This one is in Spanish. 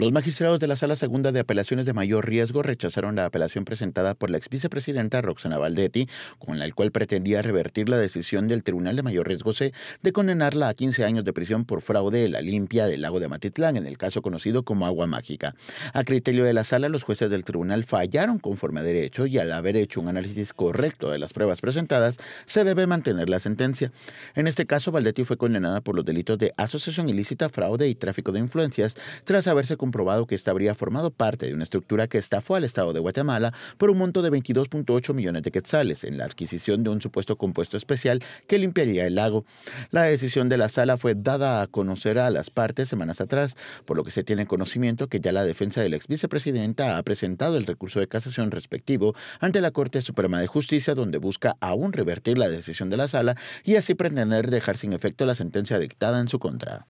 Los magistrados de la Sala Segunda de Apelaciones de Mayor Riesgo rechazaron la apelación presentada por la ex vicepresidenta Roxana Valdetti, con la cual pretendía revertir la decisión del Tribunal de Mayor Riesgo C de condenarla a 15 años de prisión por fraude de la limpia del lago de Matitlán, en el caso conocido como Agua Mágica. A criterio de la Sala, los jueces del tribunal fallaron conforme a derecho y al haber hecho un análisis correcto de las pruebas presentadas, se debe mantener la sentencia. En este caso, Valdetti fue condenada por los delitos de asociación ilícita, fraude y tráfico de influencias, tras haberse comprobado que esta habría formado parte de una estructura que estafó al Estado de Guatemala por un monto de 22.8 millones de quetzales en la adquisición de un supuesto compuesto especial que limpiaría el lago. La decisión de la sala fue dada a conocer a las partes semanas atrás, por lo que se tiene conocimiento que ya la defensa del ex vicepresidenta ha presentado el recurso de casación respectivo ante la Corte Suprema de Justicia, donde busca aún revertir la decisión de la sala y así pretender dejar sin efecto la sentencia dictada en su contra.